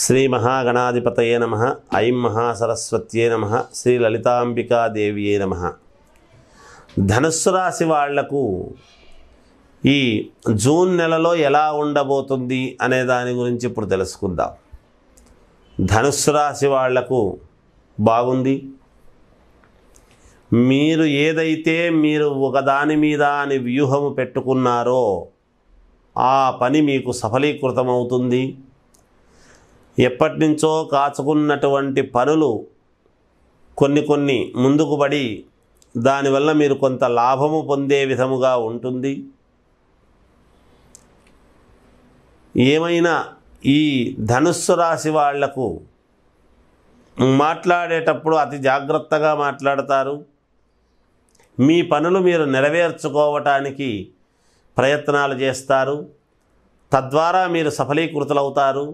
శ్రీ మహాగణాధిపతయే నమ ఐం మహాసరస్వత్యే నమ శ్రీ లలితాంబికాదేవియే నమ ధనుస్సు రాశి వాళ్లకు ఈ జూన్ నెలలో ఎలా ఉండబోతుంది అనే దాని గురించి ఇప్పుడు తెలుసుకుందాం ధనుస్సు రాశి వాళ్లకు బాగుంది మీరు ఏదైతే మీరు ఒకదాని మీద అని వ్యూహము పెట్టుకున్నారో ఆ పని మీకు సఫలీకృతమవుతుంది ఎప్పటి నుంచో కాచుకున్నటువంటి పనులు కొన్ని కొన్ని ముందుకు పడి దానివల్ల మీరు కొంత లాభము పొందే విధముగా ఉంటుంది ఏమైనా ఈ ధనుస్సు రాశి వాళ్లకు మాట్లాడేటప్పుడు అతి జాగ్రత్తగా మాట్లాడతారు మీ పనులు మీరు నెరవేర్చుకోవటానికి ప్రయత్నాలు చేస్తారు తద్వారా మీరు సఫలీకృతులవుతారు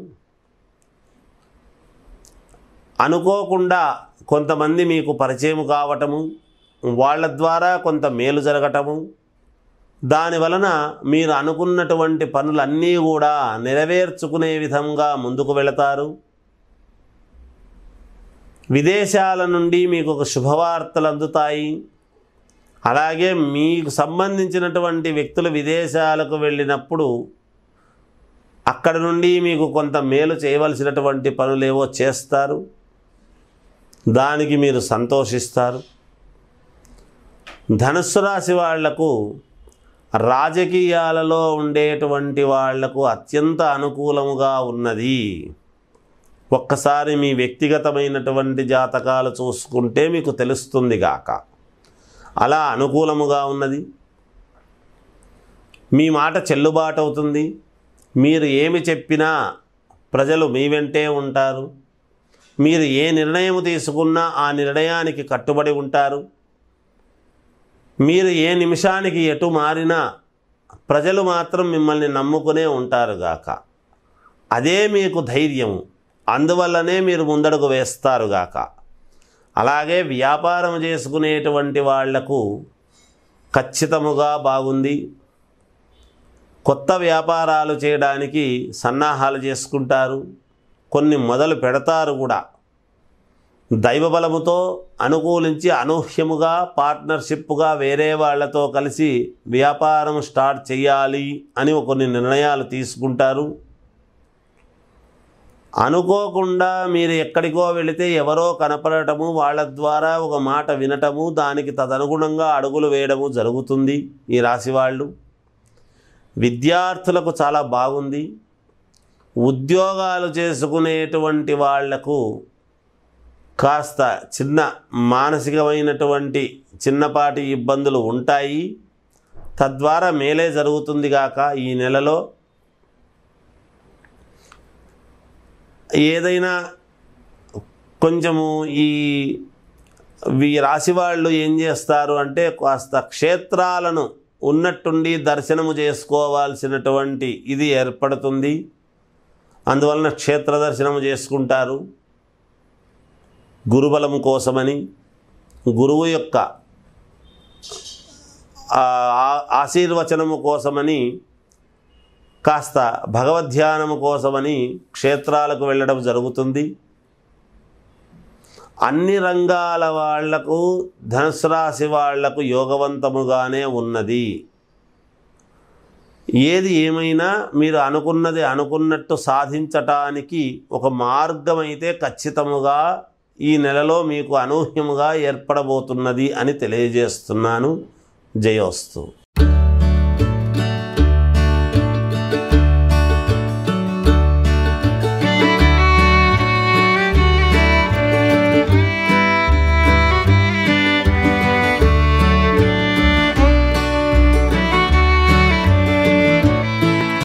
అనుకోకుండా కొంతమంది మీకు పరిచయం కావటము వాళ్ళ ద్వారా కొంత మేలు జరగటము దాని వలన మీరు అనుకున్నటువంటి పనులన్నీ కూడా నెరవేర్చుకునే విధంగా ముందుకు వెళతారు విదేశాల నుండి మీకు ఒక శుభవార్తలు అందుతాయి అలాగే మీకు సంబంధించినటువంటి వ్యక్తులు విదేశాలకు వెళ్ళినప్పుడు అక్కడ నుండి మీకు కొంత మేలు చేయవలసినటువంటి పనులేవో చేస్తారు దానికి మీరు సంతోషిస్తారు ధనుస్సు రాశి వాళ్లకు రాజకీయాలలో ఉండేటువంటి వాళ్లకు అత్యంత అనుకూలముగా ఉన్నది ఒక్కసారి మీ వ్యక్తిగతమైనటువంటి జాతకాలు చూసుకుంటే మీకు తెలుస్తుంది గాక అలా అనుకూలముగా ఉన్నది మీ మాట చెల్లుబాటు అవుతుంది మీరు ఏమి చెప్పినా ప్రజలు మీ వెంటే ఉంటారు మీరు ఏ నిర్ణయం తీసుకున్నా ఆ నిర్ణయానికి కట్టుబడి ఉంటారు మీరు ఏ నిమిషానికి ఎటు మారినా ప్రజలు మాత్రం మిమ్మల్ని నమ్ముకునే ఉంటారు గాక అదే మీకు ధైర్యం అందువల్లనే మీరు ముందడుగు వేస్తారు గాక అలాగే వ్యాపారం చేసుకునేటువంటి వాళ్లకు ఖచ్చితముగా బాగుంది కొత్త వ్యాపారాలు చేయడానికి సన్నాహాలు చేసుకుంటారు కొన్ని మొదలు పెడతారు కూడా దైవబలముతో అనుకూలించి అనూహ్యముగా పార్ట్నర్షిప్గా వేరే వాళ్లతో కలిసి వ్యాపారం స్టార్ట్ చేయాలి అని కొన్ని నిర్ణయాలు తీసుకుంటారు అనుకోకుండా మీరు ఎక్కడికో వెళితే ఎవరో కనపడటము వాళ్ళ ద్వారా ఒక మాట వినటము దానికి తదనుగుణంగా అడుగులు వేయడము జరుగుతుంది ఈ రాశి వాళ్ళు విద్యార్థులకు చాలా బాగుంది ఉద్యోగాలు చేసుకునేటువంటి వాళ్లకు కాస్త చిన్న మానసికమైనటువంటి చిన్నపాటి ఇబ్బందులు ఉంటాయి తద్వారా మేలే జరుగుతుంది గాక ఈ నెలలో ఏదైనా కొంచెము ఈ రాశి వాళ్ళు ఏం చేస్తారు అంటే కాస్త క్షేత్రాలను ఉన్నట్టుండి దర్శనము చేసుకోవాల్సినటువంటి ఇది ఏర్పడుతుంది అందువలన క్షేత్ర దర్శనం చేసుకుంటారు గురుబలం కోసమని గురువు యొక్క ఆశీర్వచనము కోసమని కాస్త భగవద్ధ్యానము కోసమని క్షేత్రాలకు వెళ్ళడం జరుగుతుంది అన్ని రంగాల వాళ్లకు ధనుసు రాశి వాళ్లకు యోగవంతముగానే ఉన్నది ఏది ఏమైనా మీరు అనుకున్నది అనుకున్నట్టు సాధించటానికి ఒక మార్గం అయితే ఖచ్చితముగా ఈ నెలలో మీకు అనూహ్యముగా ఏర్పడబోతున్నది అని తెలియజేస్తున్నాను జయోస్తు